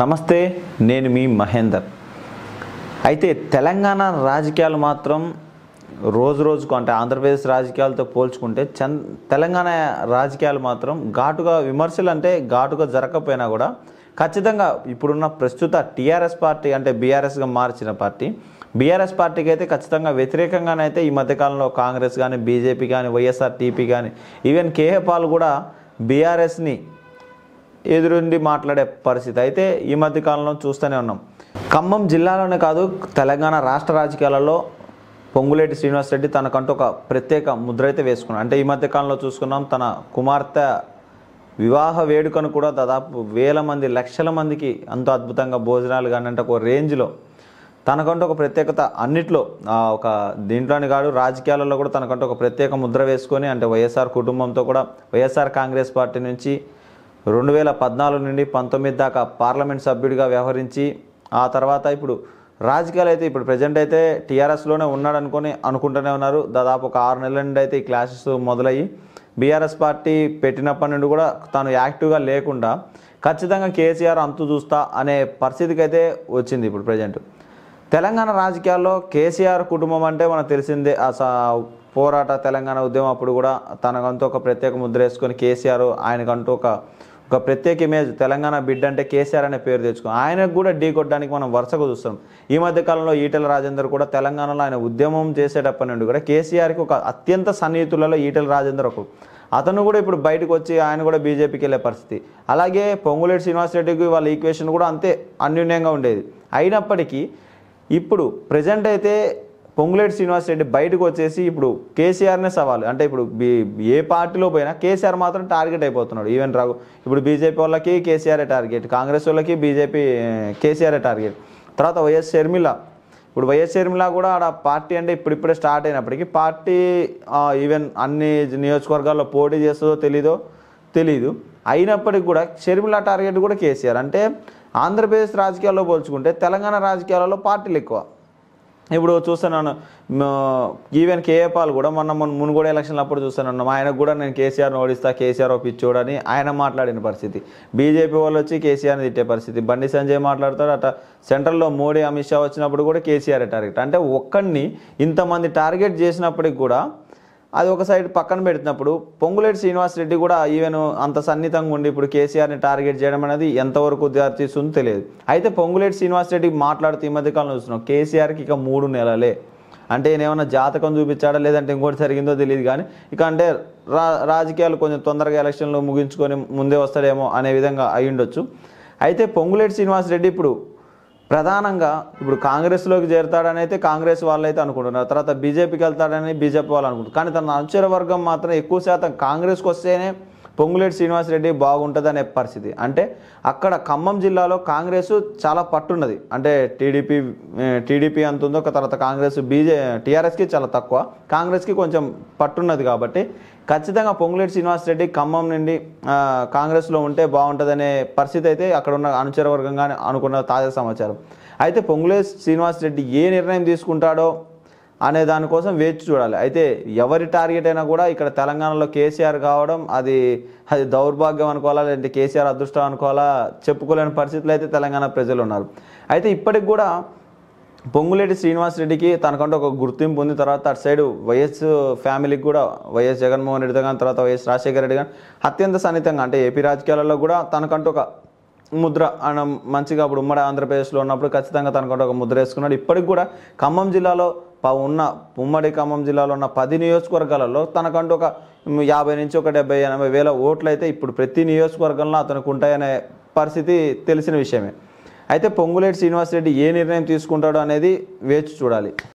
నమస్తే నేను మీ మహేందర్ అయితే తెలంగాణ రాజకీయాలు మాత్రం రోజు రోజుకు అంటే ఆంధ్రప్రదేశ్ రాజకీయాలతో పోల్చుకుంటే చంద్ తెలంగాణ రాజకీయాలు మాత్రం ఘాటుగా విమర్శలు అంటే ఘాటుగా జరగకపోయినా కూడా ఖచ్చితంగా ఇప్పుడున్న ప్రస్తుత టీఆర్ఎస్ పార్టీ అంటే బీఆర్ఎస్గా మార్చిన పార్టీ బీఆర్ఎస్ పార్టీకి అయితే ఖచ్చితంగా వ్యతిరేకంగానైతే ఈ మధ్యకాలంలో కాంగ్రెస్ కానీ బీజేపీ కానీ వైఎస్ఆర్టీపీ కానీ ఈవెన్ కేఏ పాల్ కూడా బీఆర్ఎస్ని ఎదురుండి మాట్లాడే పరిస్థితి అయితే ఈ మధ్య కాలంలో చూస్తూనే ఉన్నాం ఖమ్మం జిల్లాలోనే కాదు తెలంగాణ రాష్ట్ర రాజకీయాలలో పొంగులేటి శ్రీనివాసరెడ్డి తనకంటూ ఒక ప్రత్యేక ముద్ర అయితే వేసుకున్నాం అంటే ఈ మధ్య కాలంలో చూసుకున్నాం తన కుమార్తె వివాహ వేడుకను కూడా దాదాపు వేల మంది లక్షల మందికి అంత అద్భుతంగా భోజనాలు కానీ అంటే ఒక రేంజ్లో తనకంటూ ఒక ప్రత్యేకత అన్నిట్లో ఒక దీంట్లోని కాదు రాజకీయాలలో కూడా తనకంటూ ఒక ప్రత్యేక ముద్ర వేసుకొని అంటే వైఎస్ఆర్ కుటుంబంతో కూడా వైఎస్ఆర్ కాంగ్రెస్ పార్టీ నుంచి రెండు వేల పద్నాలుగు నుండి పంతొమ్మిది దాకా పార్లమెంట్ సభ్యుడిగా వ్యవహరించి ఆ తర్వాత ఇప్పుడు రాజకీయాలు అయితే ఇప్పుడు ప్రజెంట్ అయితే టీఆర్ఎస్లోనే ఉన్నాడు అనుకుని అనుకుంటూనే ఉన్నారు దాదాపు ఒక ఆరు నెలల నుండి అయితే ఈ క్లాసెస్ మొదలయ్యి బీఆర్ఎస్ పార్టీ పెట్టినప్పటి నుండి కూడా తాను యాక్టివ్గా లేకుండా ఖచ్చితంగా కేసీఆర్ అంతు చూస్తా అనే పరిస్థితికి అయితే వచ్చింది ఇప్పుడు ప్రజెంట్ తెలంగాణ రాజకీయాల్లో కేసీఆర్ కుటుంబం అంటే మనకు తెలిసిందే ఆ పోరాట తెలంగాణ ఉద్యమం అప్పుడు కూడా తనకంటూ ఒక ప్రత్యేక ముద్ర వేసుకొని కేసీఆర్ ఆయనకంటూ ఒక ఒక ప్రత్యేక ఇమేజ్ తెలంగాణ బిడ్డ అంటే కేసీఆర్ అనే పేరు తెచ్చుకో ఆయనకు కూడా ఢీ కొట్టడానికి మనం వరుసగా చూస్తాం ఈ మధ్య కాలంలో ఈటెల రాజేందర్ కూడా తెలంగాణలో ఆయన ఉద్యమం చేసేటప్పటి నుండి కూడా కేసీఆర్కి ఒక అత్యంత సన్నిహితులలో ఈటెల రాజేందర్ ఒక అతను కూడా ఇప్పుడు బయటకు వచ్చి ఆయన కూడా బీజేపీకి వెళ్ళే పరిస్థితి అలాగే పొంగులేటి శ్రీనివాసరెడ్డికి వాళ్ళ ఈక్వేషన్ కూడా అంతే అన్యూన్యంగా ఉండేది అయినప్పటికీ ఇప్పుడు ప్రజెంట్ అయితే పొంగులేటి శ్రీనివాస్ రెడ్డి బయటకు వచ్చేసి ఇప్పుడు కేసీఆర్నే సవాల్ అంటే ఇప్పుడు ఏ పార్టీలో పోయినా కేసీఆర్ మాత్రం టార్గెట్ అయిపోతున్నాడు ఈవెన్ రఘు ఇప్పుడు బీజేపీ వాళ్ళకి కేసీఆర్ టార్గెట్ కాంగ్రెస్ వాళ్ళకి బీజేపీ కేసీఆర్ టార్గెట్ తర్వాత వైఎస్ షర్మిల ఇప్పుడు వైఎస్ షర్మిల కూడా ఆడ పార్టీ అంటే ఇప్పుడిప్పుడే స్టార్ట్ అయినప్పటికీ పార్టీ ఈవెన్ అన్ని నియోజకవర్గాల్లో పోటీ చేస్తుందో తెలీదో తెలీదు అయినప్పటికీ కూడా షర్మిల టార్గెట్ కూడా కేసీఆర్ అంటే ఆంధ్రప్రదేశ్ రాజకీయాల్లో పోల్చుకుంటే తెలంగాణ రాజకీయాలలో పార్టీలు ఎక్కువ ఇప్పుడు చూస్తున్నాను ఈవెన్ కేఏ పాల్ కూడా మొన్న మొన్న మునుగోడు ఎలక్షన్లు అప్పుడు చూస్తున్నాను ఆయనకు కూడా నేను కేసీఆర్ని ఓడిస్తా కేసీఆర్ పిచ్చోడని ఆయన మాట్లాడిన పరిస్థితి బీజేపీ వాళ్ళు వచ్చి కేసీఆర్ని తిట్టే పరిస్థితి బండి సంజయ్ మాట్లాడతాడు అట సెంట్రల్లో మోడీ అమిత్ షా వచ్చినప్పుడు కూడా కేసీఆర్ టార్గెట్ అంటే ఒక్కడిని ఇంతమంది టార్గెట్ చేసినప్పటికి కూడా అది ఒక సైడ్ పక్కన పెడుతున్నప్పుడు పొంగులేటి శ్రీనివాసరెడ్డి కూడా ఈవెన్ అంత సన్నిహితంగా ఉండి ఇప్పుడు కేసీఆర్ని టార్గెట్ చేయడం అనేది ఎంతవరకు తీస్తుందో తెలియదు అయితే పొంగులేటి శ్రీనివాసరెడ్డి మాట్లాడుతూ ఈ మధ్యకాలంలో చూస్తున్నాం కేసీఆర్కి ఇక మూడు నెలలే అంటే ఏమైనా జాతకం చూపించాడా లేదంటే ఇంకోటి జరిగిందో తెలియదు కానీ ఇక అంటే రా రాజకీయాలు కొంచెం తొందరగా ఎలక్షన్లో ముగించుకొని ముందే వస్తాడేమో అనే విధంగా అయ్యుండొచ్చు అయితే పొంగులేటి శ్రీనివాసరెడ్డి ఇప్పుడు ప్రధానంగా ఇప్పుడు కాంగ్రెస్లోకి చేరుతాడని అయితే కాంగ్రెస్ వాళ్ళు అయితే అనుకుంటున్నారు తర్వాత బీజేపీకి వెళ్తాడని బీజేపీ వాళ్ళు అనుకుంటారు కానీ తన అనుచర వర్గం మాత్రం ఎక్కువ శాతం కాంగ్రెస్కి వస్తేనే పొంగులేటి శ్రీనివాసరెడ్డి బాగుంటుంది అనే పరిస్థితి అంటే అక్కడ ఖమ్మం జిల్లాలో కాంగ్రెస్ చాలా పట్టున్నది అంటే టీడీపీ టీడీపీ అంత ఉందో ఒక తర్వాత కాంగ్రెస్ బీజే టీఆర్ఎస్కి చాలా తక్కువ కాంగ్రెస్కి కొంచెం పట్టున్నది కాబట్టి ఖచ్చితంగా పొంగులేటి శ్రీనివాసరెడ్డి ఖమ్మం నుండి కాంగ్రెస్లో ఉంటే బాగుంటుందనే పరిస్థితి అయితే అక్కడ ఉన్న అనుచర వర్గంగా అనుకున్న తాజా సమాచారం అయితే పొంగులేటి శ్రీనివాసరెడ్డి ఏ నిర్ణయం తీసుకుంటాడో అనే దానికోసం వేచి చూడాలి అయితే ఎవరి టార్గెట్ అయినా కూడా ఇక్కడ తెలంగాణలో కేసీఆర్ కావడం అది అది దౌర్భాగ్యం అనుకోవాలా లేదంటే కేసీఆర్ అదృష్టం అనుకోవాలా చెప్పుకోలేని పరిస్థితులు అయితే తెలంగాణ ప్రజలు ఉన్నారు అయితే ఇప్పటికి కూడా పొంగులేటి శ్రీనివాసరెడ్డికి తనకంటే ఒక గుర్తింపు ఉంది తర్వాత అటు సైడ్ వైఎస్ ఫ్యామిలీకి కూడా వైఎస్ జగన్మోహన్ రెడ్డి కానీ తర్వాత వైఎస్ రాజశేఖర రెడ్డి కానీ అత్యంత సన్నిహితంగా అంటే ఏపీ రాజకీయాలలో కూడా తనకంటూ ఒక ముద్ర అన్న మంచిగా అప్పుడు ఉమ్మడి ఆంధ్రప్రదేశ్లో ఉన్నప్పుడు ఖచ్చితంగా తనకంటూ ఒక ముద్ర వేసుకున్నాడు ఇప్పటికి కూడా ఖమ్మం జిల్లాలో ఉన్న ఉమ్మడి ఖమ్మం జిల్లాలో ఉన్న పది నియోజకవర్గాలలో తనకంటూ ఒక యాభై నుంచి ఒక డెబ్బై ఎనభై వేల ఓట్లు అయితే ఇప్పుడు ప్రతి నియోజకవర్గంలో అతనికి ఉంటాయనే పరిస్థితి తెలిసిన విషయమే అయితే పొంగులేటి శ్రీనివాసరెడ్డి ఏ నిర్ణయం తీసుకుంటాడో అనేది వేచి చూడాలి